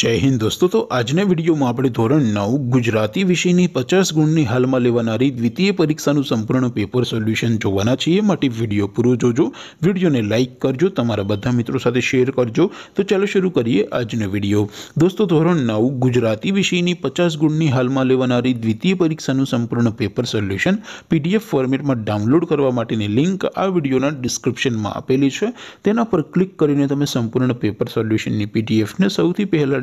जय हिंद दोस्तों तो आज ने वीडियो म आपडी ધોરણ 9 ગુજરાતી વિષયની 50 ગુણની હાલમાં લેવનારી દ્વિતીય પરીક્ષાનું સંપૂર્ણ પેપર સોલ્યુશન જોવાના છે એ માટે વિડિયો પૂરો જોજો વિડિયોને લાઈક કરજો તમારા બધા મિત્રો સાથે શેર કરજો તો ચલો શરૂ કરીએ આજનો વિડિયો दोस्तों ધોરણ 9 ગુજરાતી વિષયની 50 ગુણની હાલમાં લેવનારી દ્વિતીય પરીક્ષાનું સંપૂર્ણ પેપર સોલ્યુશન પીડીએફ ફોર્મેટમાં ડાઉનલોડ કરવા માટેની લિંક આ વિડિયોના ડિસ્ક્રિપ્શનમાં આપેલી છે તેના પર ક્લિક કરીને તમે સંપૂર્ણ પેપર સોલ્યુશનની પીડીએફ ને સૌથી પહેલા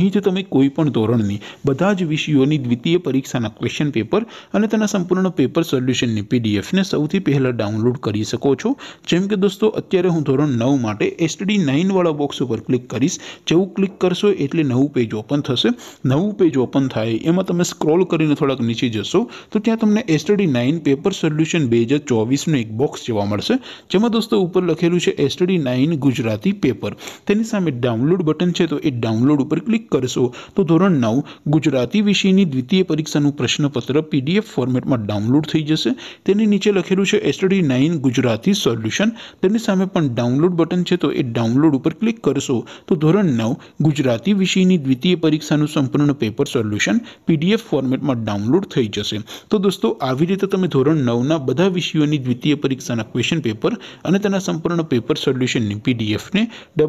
હીં જો તમને કોઈ પણ ધોરણની બધા જ વિષયોની દ્વિતીય પરીક્ષાના ક્વેશ્ચન પેપર અને તેના સંપૂર્ણનો પેપર સોલ્યુશનની પીડીએફ ને સૌથી પહેલા ડાઉનલોડ કરી શકો છો જેમ કે દોસ્તો અત્યારે હું ધોરણ 9 માટે STD 9 વાળો બોક્સ ઉપર ક્લિક કરિસ જેવું ક્લિક કરશો એટલે નવું પેજ ઓપન થશે નવું પેજ ઓપન થાય એમાં તમે સ્ક્રોલ કરીને થોડક નીચે જશો તો ત્યાં તમને STD 9 પેપર સોલ્યુશન 2024 નો એક બોક્સ જોવા મળશે જેમ કે દોસ્તો ઉપર લખેલું છે STD 9 ગુજરાતી પેપર તેની સામે ડાઉનલોડ બટન છે તો એ ડાઉનલોડ ઉપર ક્લિક કરશું તો ધોરણ 9 ગુજરાતી વિષયની દ્વિતીય પરીક્ષાનું પ્રશ્નપત્ર પીડીએફ ફોર્મેટમાં ડાઉનલોડ થઈ જશે તેની નીચે લખેલું છે STD 9 ગુજરાતી સોલ્યુશન તેની સામે પણ ડાઉનલોડ બટન છે તો એ ડાઉનલોડ ઉપર ક્લિક કરશો તો ધોરણ 9 ગુજરાતી વિષયની દ્વિતીય પરીક્ષાનું સંપૂર્ણ પેપર સોલ્યુશન પીડીએફ ફોર્મેટમાં ડાઉનલોડ થઈ જશે તો દોસ્તો આવી રીતે તમે ધોરણ 9 ના બધા વિષયોની દ્વિતીય પરીક્ષાના ક્વેશ્ચન પેપર અને તેના સંપૂર્ણ પેપર સોલ્યુશન ને પીડીએફ ને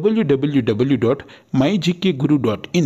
www.mygkguru.in